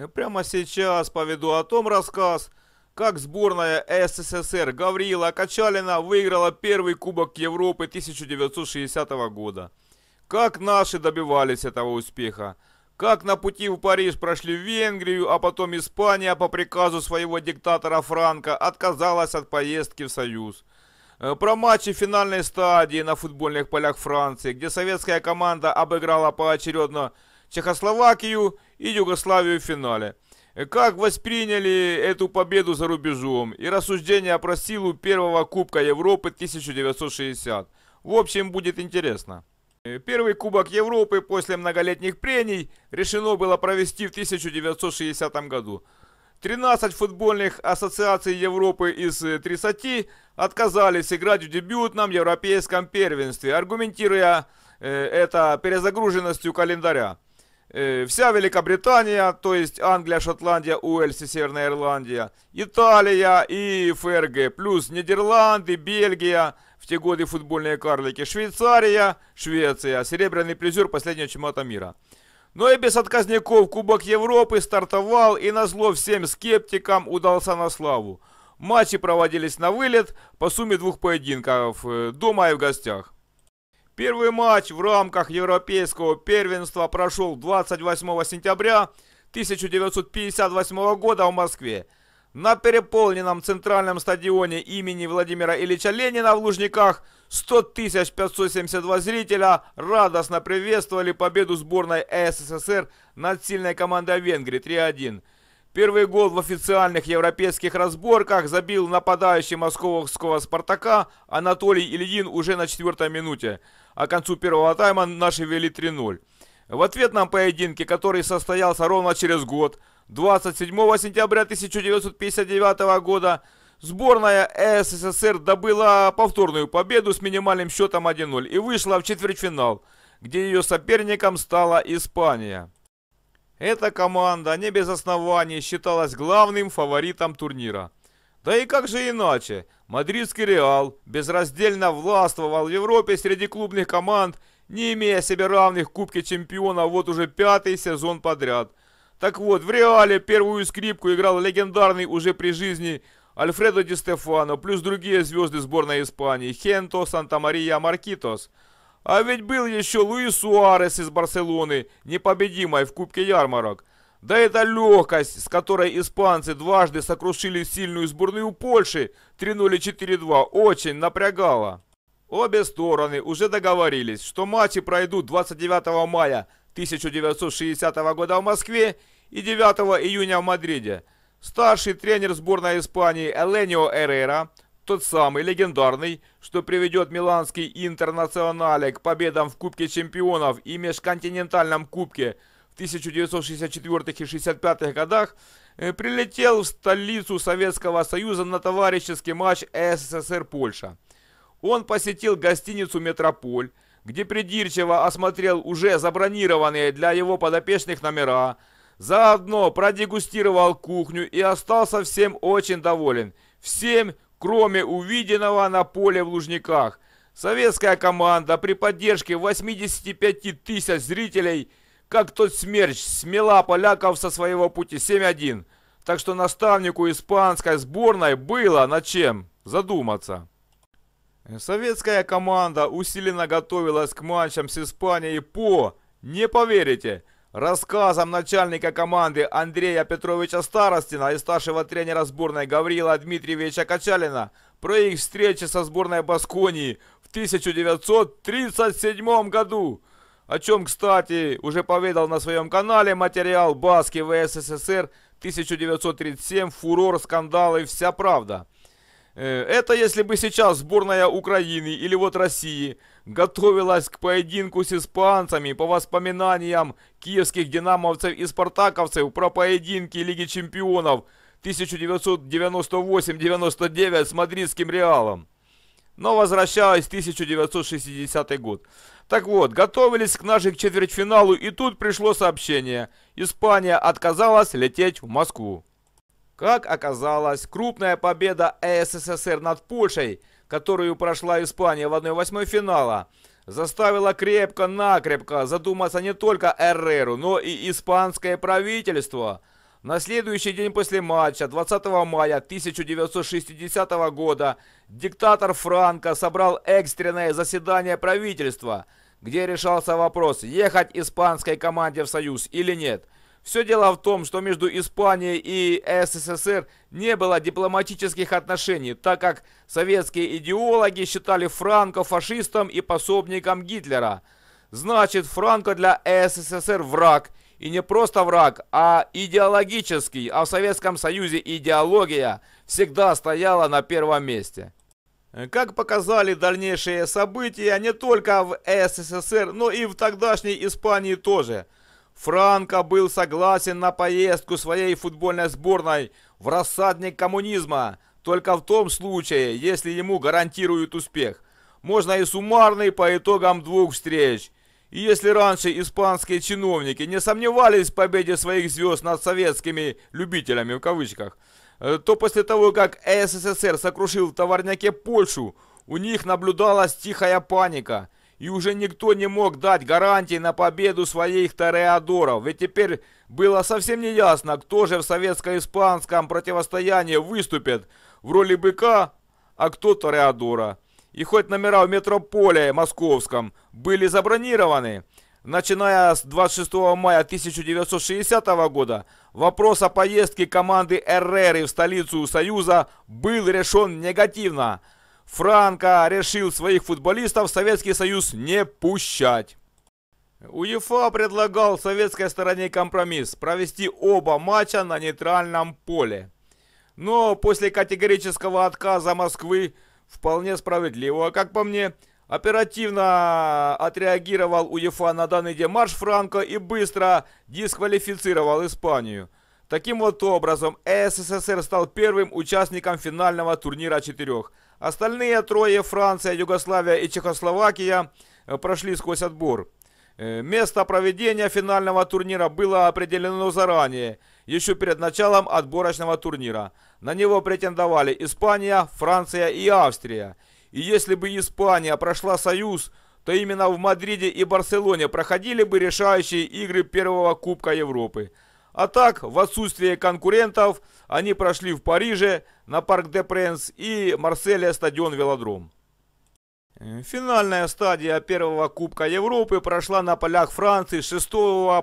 Э, прямо сейчас поведу о том рассказ, как сборная СССР Гаврила Качалина выиграла первый Кубок Европы 1960 года. Как наши добивались этого успеха. Как на пути в Париж прошли Венгрию, а потом Испания по приказу своего диктатора Франка отказалась от поездки в Союз. Э, про матчи финальной стадии на футбольных полях Франции, где советская команда обыграла поочередно Чехословакию и Югославию в финале. Как восприняли эту победу за рубежом и рассуждения про силу первого Кубка Европы 1960? В общем, будет интересно. Э, первый Кубок Европы после многолетних прений решено было провести в 1960 году. 13 футбольных ассоциаций Европы из 30 э, отказались играть в дебютном европейском первенстве, аргументируя э, это перезагруженностью календаря. Э, вся Великобритания, то есть Англия, Шотландия, Уэльс и Северная Ирландия, Италия и ФРГ, плюс Нидерланды, Бельгия, в те годы футбольные карлики, Швейцария, Швеция, серебряный призер последнего чемпионата мира. Но и без отказников Кубок Европы стартовал и назло всем скептикам удался на славу. Матчи проводились на вылет по сумме двух поединков, э, дома и в гостях. Первый матч в рамках Европейского первенства прошел 28 сентября 1958 года в Москве. На переполненном центральном стадионе имени Владимира Ильича Ленина в Лужниках 100 572 зрителя радостно приветствовали победу сборной СССР над сильной командой Венгрии 3-1. Первый гол в официальных европейских разборках забил нападающий московского «Спартака» Анатолий Ильин уже на четвертой минуте, а к концу первого тайма наши вели 3-0. В ответном поединке, который состоялся ровно через год, 27 сентября 1959 года, сборная СССР добыла повторную победу с минимальным счетом 1-0 и вышла в четвертьфинал, где ее соперником стала Испания. Эта команда не без оснований считалась главным фаворитом турнира. Да и как же иначе? Мадридский Реал безраздельно властвовал в Европе среди клубных команд, не имея себе равных в Кубке Чемпиона вот уже пятый сезон подряд. Так вот, в Реале первую скрипку играл легендарный уже при жизни Альфредо Ди Стефано, плюс другие звезды сборной Испании Хенто, Санта-Мария, Маркитос – а ведь был еще Луис Суарес из Барселоны, непобедимой в Кубке ярмарок. Да эта легкость, с которой испанцы дважды сокрушили сильную сборную Польши 3-0-4-2, очень напрягала. Обе стороны уже договорились, что матчи пройдут 29 мая 1960 года в Москве и 9 июня в Мадриде. Старший тренер сборной Испании Эленио Эррера тот самый легендарный, что приведет миланский интернационале к победам в Кубке чемпионов и межконтинентальном Кубке в 1964 и 65 годах, э, прилетел в столицу Советского Союза на товарищеский матч СССР-Польша. Он посетил гостиницу «Метрополь», где придирчиво осмотрел уже забронированные для его подопечных номера, заодно продегустировал кухню и остался всем очень доволен. Всем, Кроме увиденного на поле в Лужниках, советская команда при поддержке 85 тысяч зрителей, как тот смерч, смела поляков со своего пути 7-1. Так что наставнику испанской сборной было над чем задуматься. Советская команда усиленно готовилась к матчам с Испанией по, не поверите, Рассказом начальника команды Андрея Петровича Старостина и старшего тренера сборной Гаврила Дмитриевича Качалина про их встречи со сборной Басконии в 1937 году, о чем, кстати, уже поведал на своем канале материал «Баски в СССР 1937. Фурор, скандалы, вся правда». Э, это если бы сейчас сборная Украины или вот России готовилась к поединку с испанцами по воспоминаниям киевских динамовцев и спартаковцев про поединки Лиги Чемпионов 1998-99 с мадридским Реалом. Но возвращалась 1960 год. Так вот, готовились к нашей четвертьфиналу и тут пришло сообщение. Испания отказалась лететь в Москву. Как оказалось, крупная победа СССР над Польшей, которую прошла Испания в 1-8 финала, заставила крепко-накрепко задуматься не только Эрреру, но и испанское правительство. На следующий день после матча, 20 мая 1960 года, диктатор Франко собрал экстренное заседание правительства, где решался вопрос, ехать испанской команде в Союз или нет – все дело в том, что между Испанией и СССР не было дипломатических отношений, так как советские идеологи считали Франко фашистом и пособником Гитлера. Значит, Франко для СССР враг. И не просто враг, а идеологический. А в Советском Союзе идеология всегда стояла на первом месте. Как показали дальнейшие события, не только в СССР, но и в тогдашней Испании тоже – Франко был согласен на поездку своей футбольной сборной в рассадник коммунизма только в том случае, если ему гарантируют успех. Можно и суммарный по итогам двух встреч. И если раньше испанские чиновники не сомневались в победе своих звезд над советскими «любителями» в кавычках, э, то после того, как СССР сокрушил в товарняке Польшу, у них наблюдалась тихая паника – и уже никто не мог дать гарантий на победу своих тореадоров, ведь теперь было совсем не ясно, кто же в советско-испанском противостоянии выступит в роли быка, а кто тореадора. И хоть номера в метрополе московском были забронированы, начиная с 26 мая 1960 года, вопрос о поездке команды Эрреры в столицу Союза был решен негативно – Франко решил своих футболистов в Советский Союз не пущать. УЕФА предлагал советской стороне компромисс – провести оба матча на нейтральном поле. Но после категорического отказа Москвы, вполне справедливого, а как по мне, оперативно отреагировал УЕФА на данный демарш Франко и быстро дисквалифицировал Испанию. Таким вот образом, СССР стал первым участником финального турнира четырех – Остальные трое – Франция, Югославия и Чехословакия – прошли сквозь отбор. Э, место проведения финального турнира было определено заранее, еще перед началом отборочного турнира. На него претендовали Испания, Франция и Австрия. И если бы Испания прошла союз, то именно в Мадриде и Барселоне проходили бы решающие игры первого Кубка Европы – а так, в отсутствие конкурентов, они прошли в Париже на Парк де Пренс и Марселя стадион Велодром. Финальная стадия первого Кубка Европы прошла на полях Франции с 6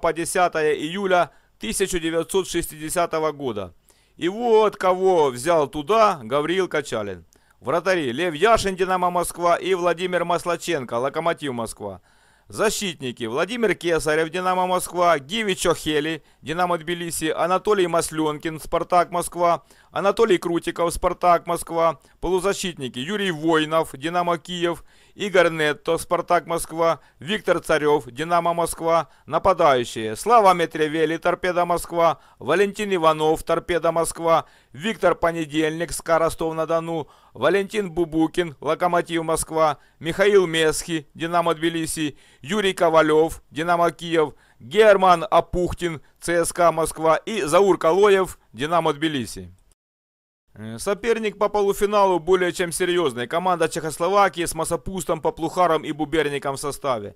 по 10 июля 1960 года. И вот кого взял туда Гавриил Качалин. Вратари Лев Яшин, Динамо Москва и Владимир Маслаченко, Локомотив Москва. Защитники Владимир Кесарев, Динамо Москва, Гиви Чохели, Динамо Тбилиси, Анатолий Масленкин, Спартак Москва, Анатолий Крутиков, Спартак Москва, полузащитники Юрий Войнов, Динамо Киев Игорь Нетто, Спартак Москва, Виктор Царев, Динамо Москва, нападающие Слава Метревели, Торпеда Москва, Валентин Иванов, Торпеда Москва, Виктор Понедельник, СКА Ростов-на-Дону, Валентин Бубукин, Локомотив Москва, Михаил Месхи, Динамо Тбилиси, Юрий Ковалев, Динамо Киев, Герман Апухтин, ЦСКА Москва и Заур Калоев, Динамо Тбилиси. Э, соперник по полуфиналу более чем серьезный. Команда Чехословакии с Масапустом, Поплухаром и Буберником в составе.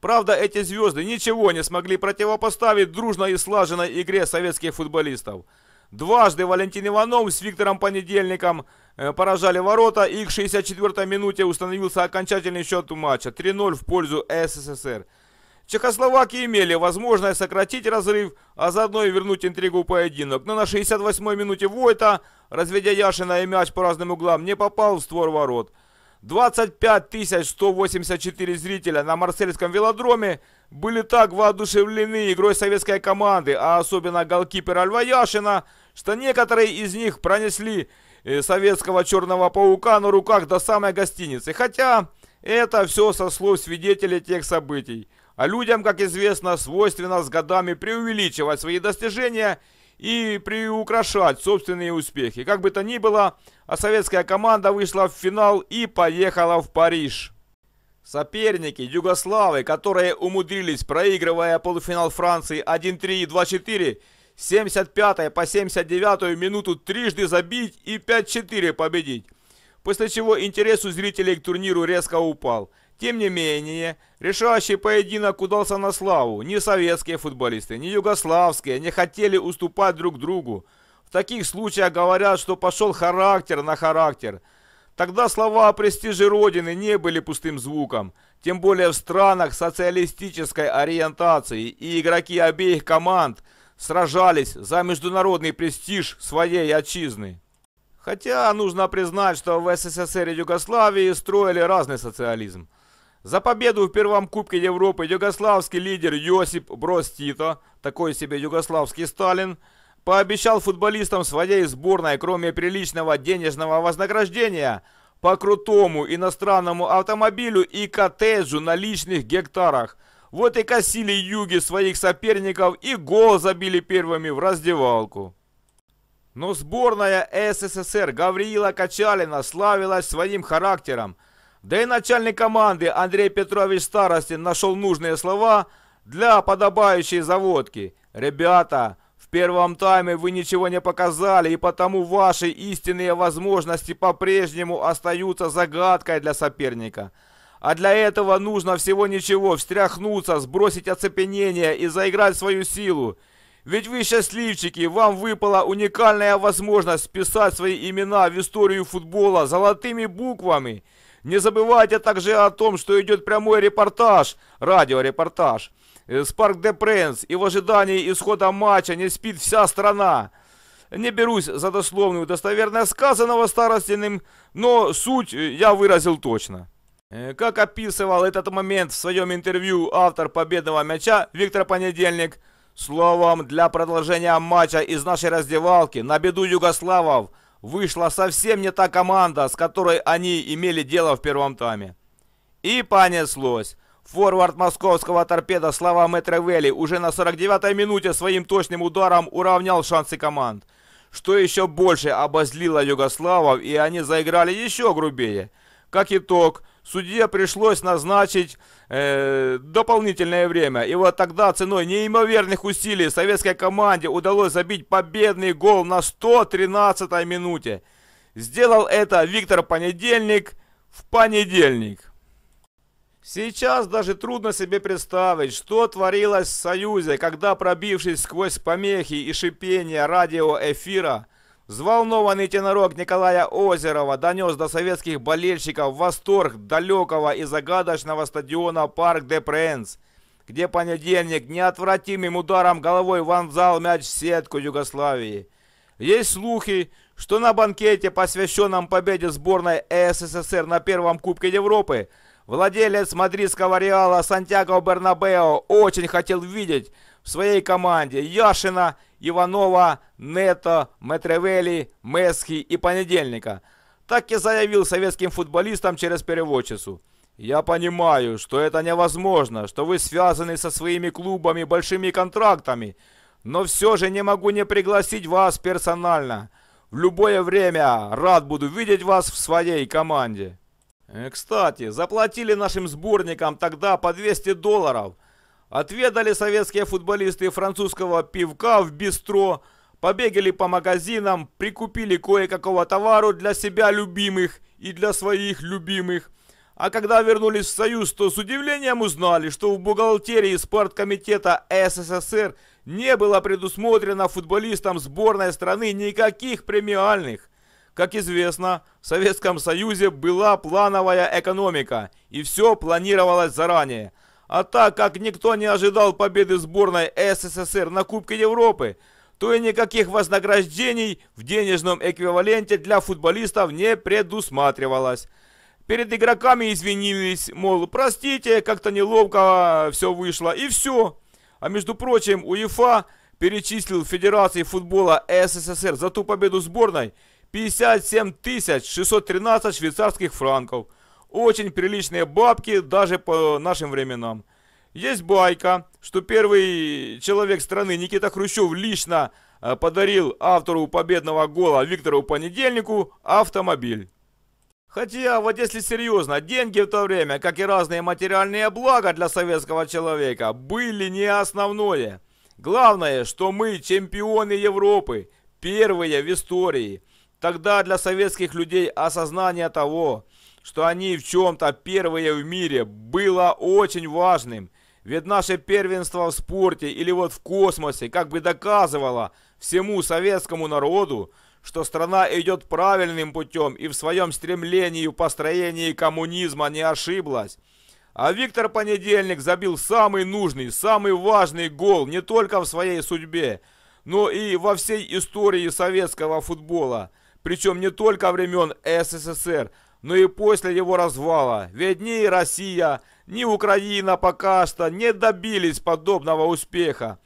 Правда, эти звезды ничего не смогли противопоставить дружной и слаженной игре советских футболистов. Дважды Валентин Иванов с Виктором Понедельником э, поражали ворота и к 64-й минуте установился окончательный счет матча 3-0 в пользу СССР. Чехословаки имели возможность сократить разрыв, а заодно и вернуть интригу в поединок. Но на 68-й минуте Войта, разведя Яшина и мяч по разным углам, не попал в створ ворот. 25 184 зрителя на Марсельском велодроме были так воодушевлены игрой советской команды, а особенно голкипера Льва Яшина, что некоторые из них пронесли э, советского черного паука на руках до самой гостиницы. Хотя это все со слов свидетелей тех событий. А людям, как известно, свойственно с годами преувеличивать свои достижения и приукрашать собственные успехи. Как бы то ни было, а советская команда вышла в финал и поехала в Париж. Соперники Югославы, которые умудрились, проигрывая полуфинал Франции 1-3 и 2-4, 75 по 79 минуту трижды забить и 5-4 победить. После чего интерес у зрителей к турниру резко упал – тем не менее, решающий поединок удался на славу. Ни советские футболисты, ни югославские не хотели уступать друг другу. В таких случаях говорят, что пошел характер на характер. Тогда слова о престиже Родины не были пустым звуком, тем более в странах социалистической ориентации, и игроки обеих команд сражались за международный престиж своей отчизны. Хотя нужно признать, что в СССР и Югославии строили разный социализм. За победу в Первом Кубке Европы югославский лидер Йосип Броз Тито, такой себе югославский Сталин, пообещал футболистам своей сборной, кроме приличного денежного вознаграждения, по крутому иностранному автомобилю и коттеджу на личных гектарах. Вот и косили юги своих соперников и гол забили первыми в раздевалку. Но сборная СССР Гавриила Качалина славилась своим характером – да и начальник команды Андрей Петрович Старостин нашел нужные слова для подобающей заводки. «Ребята, в первом тайме вы ничего не показали, и потому ваши истинные возможности по-прежнему остаются загадкой для соперника. А для этого нужно всего ничего, встряхнуться, сбросить оцепенение и заиграть свою силу. Ведь вы счастливчики, вам выпала уникальная возможность писать свои имена в историю футбола золотыми буквами – не забывайте также о том, что идет прямой репортаж, радиорепортаж с Парк де Пренс, и в ожидании исхода матча не спит вся страна. Не берусь за дословную достоверность сказанного Старостиным, но суть э, я выразил точно. Э, как описывал этот момент в своем интервью автор победного мяча Виктор Понедельник, словом, для продолжения матча из нашей раздевалки на беду югославов – вышла совсем не та команда, с которой они имели дело в первом тайме. И понеслось. Форвард московского торпеда Слава Метревели уже на 49-й минуте своим точным ударом уравнял шансы команд. Что еще больше обозлило югославов, и они заиграли еще грубее. Как итог, судье пришлось назначить э, дополнительное время. И вот тогда ценой неимоверных усилий советской команде удалось забить победный гол на 113-й минуте. Сделал это Виктор Понедельник в понедельник. Сейчас даже трудно себе представить, что творилось в Союзе, когда пробившись сквозь помехи и шипение радиоэфира – Взволнованный тенорок Николая Озерова донес до советских болельщиков восторг далекого и загадочного стадиона Парк де Пренс, где понедельник неотвратимым ударом головой вонзал мяч в сетку Югославии. Есть слухи, что на банкете, посвященном победе сборной СССР на Первом Кубке Европы, владелец мадридского Реала Сантьяго Бернабео очень хотел видеть своей команде Яшина, Иванова, Нето, Метревели, Месхи и Понедельника. Так и заявил советским футболистам через переводчицу. «Я понимаю, что это невозможно, что вы связаны со своими клубами большими контрактами, но все же не могу не пригласить вас персонально. В любое время рад буду видеть вас в своей команде». «Э, кстати, заплатили нашим сборникам тогда по 200 долларов – Отведали советские футболисты французского пивка в бистро, побегали по магазинам, прикупили кое-какого товару для себя любимых и для своих любимых. А когда вернулись в Союз, то с удивлением узнали, что в бухгалтерии спорткомитета СССР не было предусмотрено футболистам сборной страны никаких премиальных. Как известно, в Советском Союзе была плановая экономика, и все планировалось заранее – а так как никто не ожидал победы сборной СССР на Кубке Европы, то и никаких вознаграждений в денежном эквиваленте для футболистов не предусматривалось. Перед игроками извинились, мол, простите, как-то неловко все вышло, и все. А между прочим, УЕФА перечислил Федерации футбола СССР за ту победу сборной 57 613 швейцарских франков – очень приличные бабки даже по нашим временам. Есть байка, что первый человек страны Никита Хрущев лично э, подарил автору победного гола Виктору Понедельнику автомобиль. Хотя, вот если серьезно, деньги в то время, как и разные материальные блага для советского человека, были не основное. Главное, что мы чемпионы Европы, первые в истории. Тогда для советских людей осознание того, что они в чем-то первые в мире, было очень важным. Ведь наше первенство в спорте или вот в космосе как бы доказывало всему советскому народу, что страна идет правильным путем и в своем стремлении в построении коммунизма не ошиблась. А Виктор Понедельник забил самый нужный, самый важный гол не только в своей судьбе, но и во всей истории советского футбола. Причем не только времен СССР, но ну и после его развала. Ведь ни Россия, ни Украина пока что не добились подобного успеха.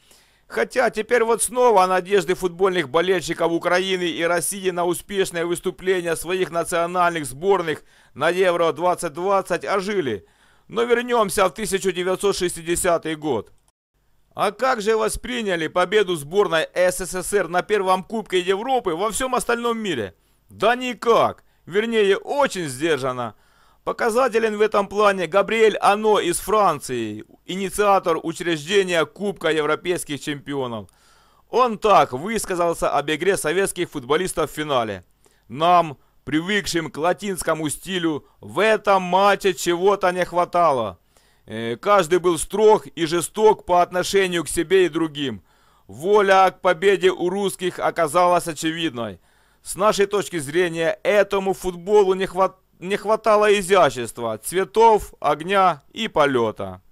Хотя теперь вот снова надежды футбольных болельщиков Украины и России на успешное выступление своих национальных сборных на Евро-2020 ожили. Но вернемся в 1960 год. А как же восприняли победу сборной СССР на первом Кубке Европы во всем остальном мире? Да никак. Вернее, очень сдержанно. Показателен в этом плане Габриэль Ано из Франции, инициатор учреждения Кубка Европейских Чемпионов. Он так высказался об игре советских футболистов в финале. Нам, привыкшим к латинскому стилю, в этом матче чего-то не хватало. Э, каждый был строг и жесток по отношению к себе и другим. Воля к победе у русских оказалась очевидной – с нашей точки зрения, этому футболу не, хват... не хватало изящества, цветов, огня и полета.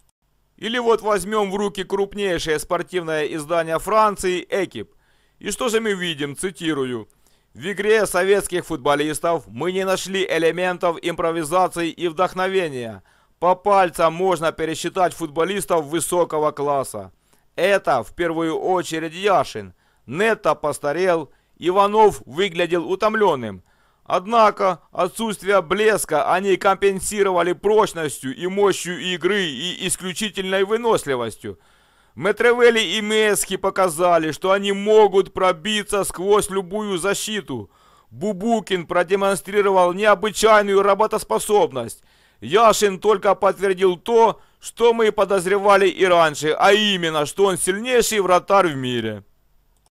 Или вот возьмем в руки крупнейшее спортивное издание Франции «Экип». И что же мы видим, цитирую. В игре советских футболистов мы не нашли элементов импровизации и вдохновения. По пальцам можно пересчитать футболистов высокого класса. Это в первую очередь Яшин. Нетто постарел, Иванов выглядел утомленным. Однако отсутствие блеска они компенсировали прочностью и мощью игры и исключительной выносливостью. Метревели и Мески показали, что они могут пробиться сквозь любую защиту. Бубукин продемонстрировал необычайную работоспособность. Яшин только подтвердил то, что мы подозревали и раньше, а именно, что он сильнейший вратарь в мире.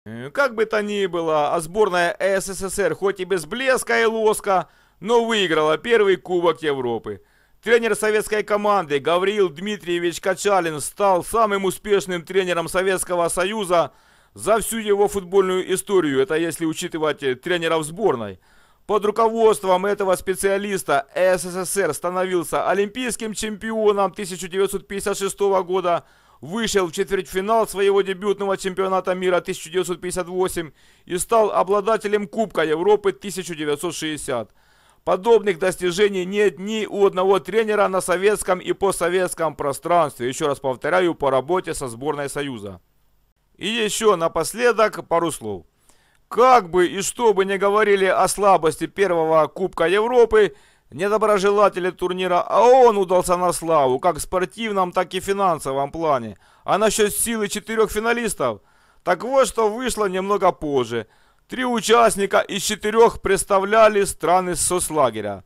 Э, как бы то ни было, а сборная СССР хоть и без блеска и лоска, но выиграла первый Кубок Европы. Тренер советской команды Гавриил Дмитриевич Качалин стал самым успешным тренером Советского Союза за всю его футбольную историю, это если учитывать э, тренеров сборной. Под руководством этого специалиста СССР становился олимпийским чемпионом 1956 года, вышел в четвертьфинал своего дебютного чемпионата мира 1958 и стал обладателем Кубка Европы 1960. Подобных достижений нет ни у одного тренера на советском и постсоветском пространстве, еще раз повторяю, по работе со сборной Союза. И еще напоследок пару слов. Как бы и что бы не говорили о слабости первого Кубка Европы, недоброжелатели турнира ООН а удался на славу, как в спортивном, так и в финансовом плане. А насчет силы четырех финалистов, так вот что вышло немного позже. Три участника из четырех представляли страны соцлагеря.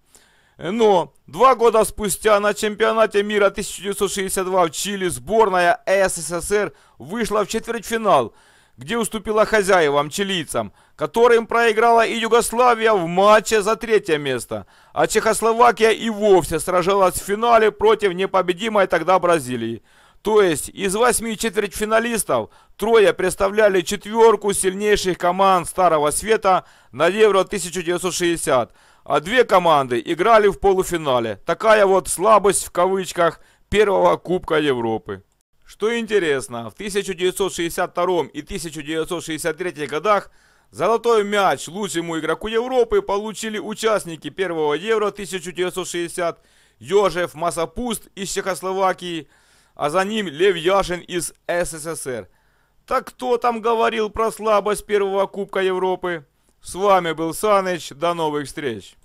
Но два года спустя на чемпионате мира 1962 в Чили сборная СССР вышла в четвертьфинал, где уступила хозяевам, чилийцам, которым проиграла и Югославия в матче за третье место, а Чехословакия и вовсе сражалась в финале против непобедимой тогда Бразилии. То есть из восьми четвертьфиналистов трое представляли четверку сильнейших команд Старого Света на Евро 1960, а две команды играли в полуфинале. Такая вот слабость в кавычках первого Кубка Европы. Что интересно, в 1962 и 1963 годах Золотой мяч лучшему игроку Европы получили участники первого Евро 1960 Йожеф Масапуст из Чехословакии, а за ним Лев Яшин из СССР. Так кто там говорил про слабость первого Кубка Европы? С вами был Саныч, до новых встреч!